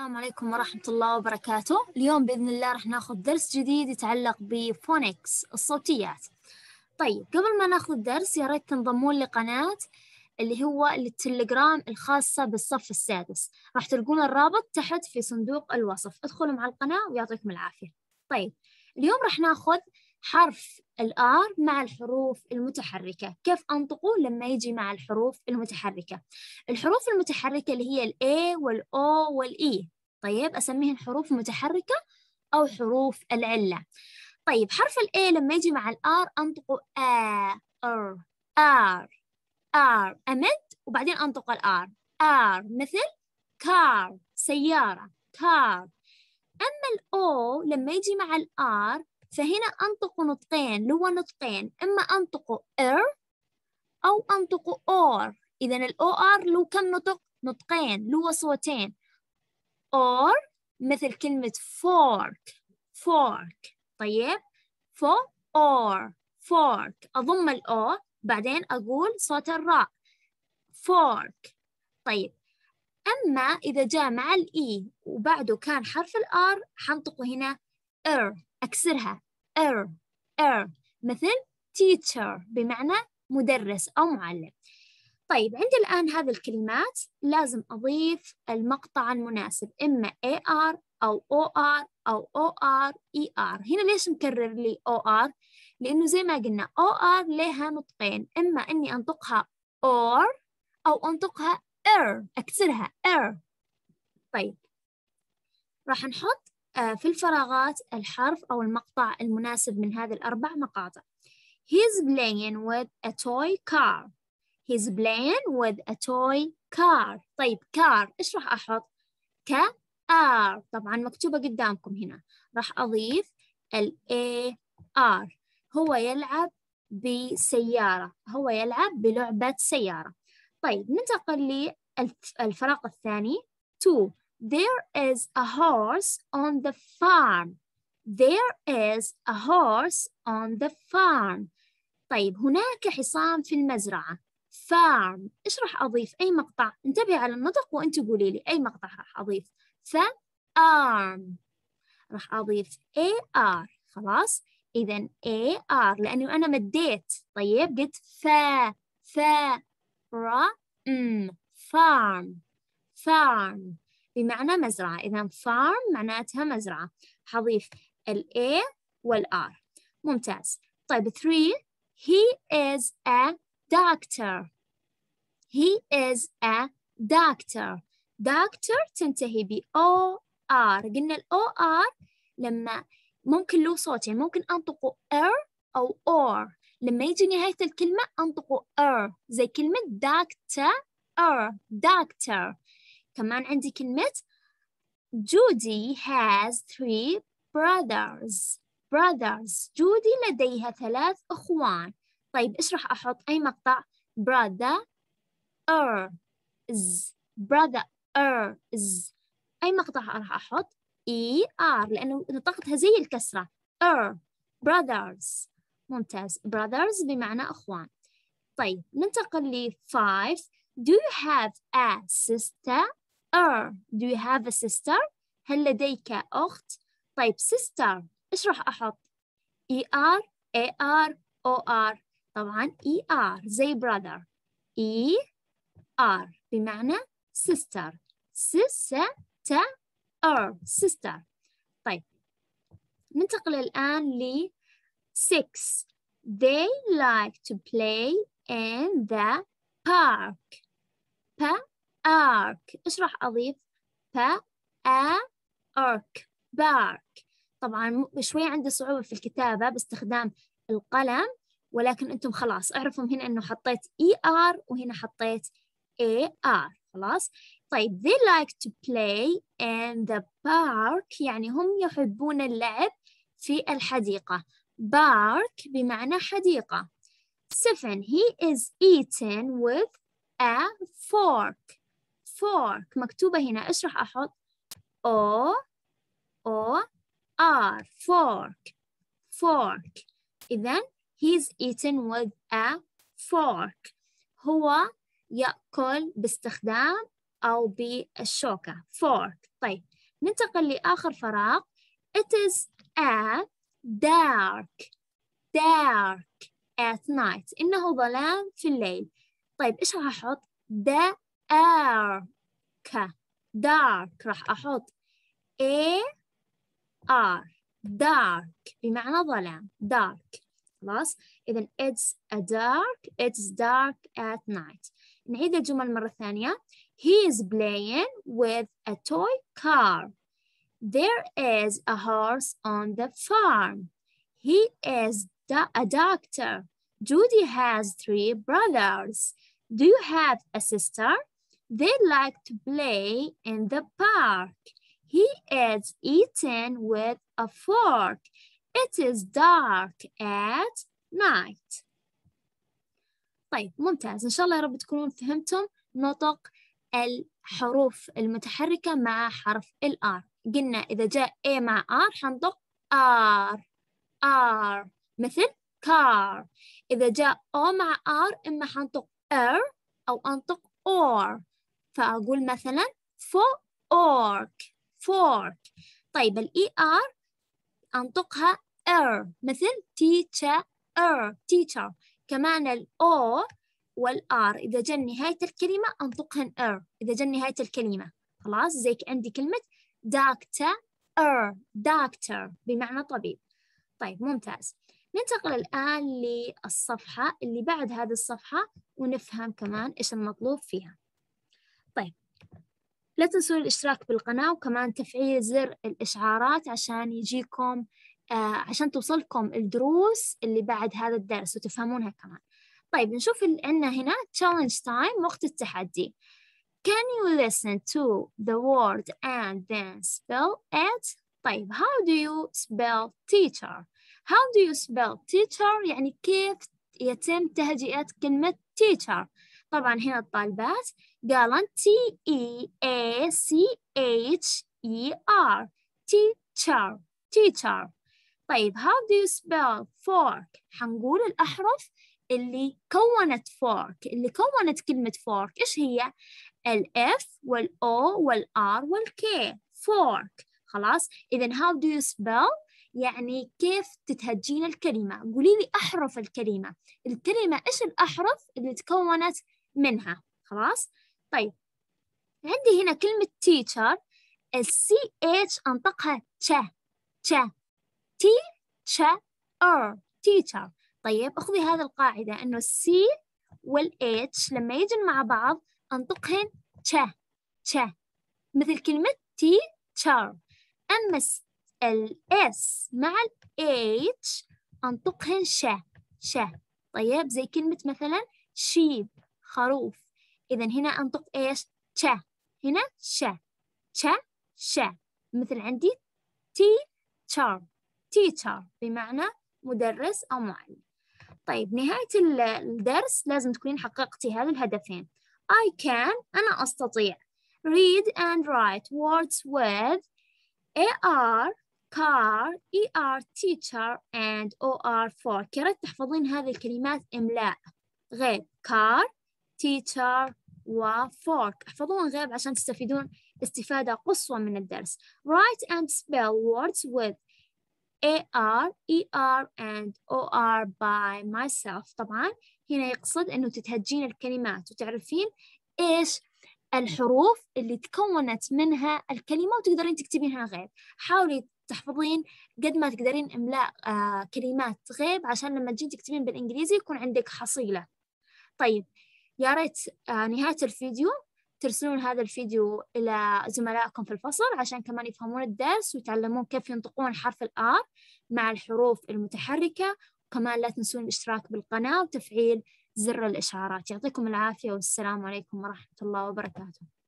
السلام عليكم ورحمة الله وبركاته اليوم بإذن الله رح ناخذ درس جديد يتعلق بفونكس الصوتيات طيب قبل ما ناخذ الدرس يا ريت تنضمون لقناة اللي هو التليجرام الخاصة بالصف السادس راح تلقون الرابط تحت في صندوق الوصف ادخلوا مع القناة ويعطيكم العافية طيب اليوم رح ناخذ حرف الآر مع الحروف المتحركة كيف أنطقه لما يجي مع الحروف المتحركة الحروف المتحركة اللي هي O والـ E طيب أسميهن حروف متحركة أو حروف العلة طيب حرف الـ A لما يجي مع الآر R أنطقه A R R R أمد وبعدين أنطق الآر R R مثل car سيارة car أما الـ O لما يجي مع الآر R فهنا أنطق نطقين اللي هو نطقين إما أنطق إر أو أنطق أور إذا الأو OR له كم نطق؟ نطقين له صوتين or مثل كلمة فورك فورك طيب for or فورك أضم الأو بعدين أقول صوت الراء فورك طيب أما إذا جاء مع الإي e وبعده كان حرف الآر حنطقه هنا إر أكسرها er er مثل teacher بمعنى مدرس أو معلم طيب عندي الآن هذه الكلمات لازم أضيف المقطع المناسب إما AR أو OR أو OR ER هنا ليش مكرر لي OR؟ لأنه زي ما قلنا OR لها نطقين إما أني أنطقها OR أو أنطقها ER أكسرها ER طيب راح نحط آه، في الفراغات الحرف أو المقطع المناسب من هذه الأربع مقاطع He's playing with a toy car He's playing with a toy car طيب car إيش راح أحط؟ ك R طبعا مكتوبة قدامكم هنا راح أضيف ال A R هو يلعب بسيارة هو يلعب بلعبة سيارة طيب ننتقل للفراغ الثاني to There is a horse on the farm. There is a horse on the farm. طيب هناك حصان في المزرعة. Farm. إيش راح أضيف؟ أي مقطع؟ انتبهي على النطق وأنت قولي لي أي مقطع راح أضيف. Farm. راح أضيف ar. خلاص؟ إذا ar لأنه أنا مديت. طيب قلت فا فا را م farm farm بمعنى مزرعة إذا farm معناتها مزرعة حضيف ال A وال R ممتاز طيب 3 he is a doctor he is a doctor doctor تنتهي ب O R قلنا ال O R لما ممكن له صوتين يعني ممكن أنطقه R er أو or لما يجي نهاية الكلمة أنطقوا R er. زي كلمة doctor R doctor كمان عندي كلمة جودي has three brothers brothers جودي لديها ثلاث أخوان طيب إيش راح أحط أي مقطع brother is brother is أي مقطع راح أحط e r لأنه نطقتها زي الكسرة er brothers ممتاز brothers بمعنى أخوان طيب ننتقل ل 5 do you have a sister Er, do you have a sister هل لديك أخت طيب sister إيش راح أحط E R A R O R طبعا E R زي brother E R بمعنى sister sister sister طيب ننتقل الآن ل 6 they like to play in the park park arc إيش راح أضيف با a arc bark طبعا شوي عندي صعوبة في الكتابة باستخدام القلم ولكن أنتم خلاص اعرفوا هنا أنه حطيت ار e وهنا حطيت ار خلاص طيب they like to play in the park يعني هم يحبون اللعب في الحديقة park بمعنى حديقة 7 he is eaten with a fork fork مكتوبة هنا اشرح أحط O O R fork fork إذا he's eaten with a fork هو يأكل باستخدام أو بالشوكة fork طيب ننتقل لآخر فراغ it is a dark dark at night إنه ظلام في الليل طيب إيش راح أحط the dark dark راح أحط A R dark بمعنى ظلام dark خلاص إذا it's a dark it's dark at night نعيد الجمل مرة ثانية he is playing with a toy car there is a horse on the farm he is a doctor Judy has three brothers do you have a sister They like to play in the park. He is eating with a fork. It is dark at night. طيب ممتاز إن شاء الله يا رب تكونون فهمتم نطق الحروف المتحركة مع حرف الآر قلنا إذا جاء A مع R حنطق R R مثل car إذا جاء O مع R إما حنطق R أو أنطق or فأقول مثلا فورك فورك طيب الإي آر أنطقها إر مثل تيتشر er teacher كمان الأو والآر إذا جاء نهاية الكلمة أنطقهن إر إذا جاء نهاية الكلمة خلاص زي عندي كلمة دكتور دكتور بمعنى طبيب طيب ممتاز ننتقل الآن للصفحة اللي بعد هذه الصفحة ونفهم كمان إيش المطلوب فيها طيب لا تنسون الاشتراك بالقناة وكمان تفعيل زر الإشعارات عشان يجيكم آه عشان توصلكم الدروس اللي بعد هذا الدرس وتفهمونها كمان طيب نشوف عندنا هنا challenge time وقت التحدي Can you listen to the word and then spell it? طيب how do you spell teacher? How do you spell teacher يعني كيف يتم تهجئة كلمة teacher؟ طبعا هنا الطالبات قالن T E A C H E R teacher teacher طيب how do you spell fork حنقول الأحرف اللي كونت fork اللي كونت كلمة fork إيش هي ال F وال O وال R وال K fork خلاص إذا how do you spell يعني كيف تتهجين الكلمة قولي لي أحرف الكلمة الكلمة إيش الأحرف اللي تكونت منها خلاص طيب عندي هنا كلمة teacher C H انطقها تشا تشا تي تشا ار teacher طيب اخذي هذه القاعدة انه السي والاتش لما يجن مع بعض انطقهن تشا تشا مثل كلمة teacher أما ال s مع ال h انطقهن شا شا طيب زي كلمة مثلا sheep خروف إذا هنا أنطق إيش تشا هنا شا تشا شا مثل عندي تي تشار تشار بمعنى مدرس أو معلم طيب نهاية الدرس لازم تكونين حققتي هذا الهدفين I can أنا أستطيع read and write words with AR car ER teacher and OR for كرت تحفظين هذه الكلمات إملاء غير car teacher fork احفظوهم غير عشان تستفيدون استفادة قصوى من الدرس write and spell words with AR, ER and OR by myself طبعا هنا يقصد أنه تتهجين الكلمات وتعرفين إيش الحروف اللي تكونت منها الكلمة وتقدرين تكتبينها غير حاولي تحفظين قد ما تقدرين إملاء آه، كلمات غيب عشان لما تجين تكتبين بالإنجليزي يكون عندك حصيلة طيب يا ريت آه، نهاية الفيديو ترسلون هذا الفيديو إلى زملائكم في الفصل عشان كمان يفهمون الدرس ويتعلمون كيف ينطقون حرف الآر مع الحروف المتحركة وكمان لا تنسون الاشتراك بالقناة وتفعيل زر الإشعارات يعطيكم العافية والسلام عليكم ورحمة الله وبركاته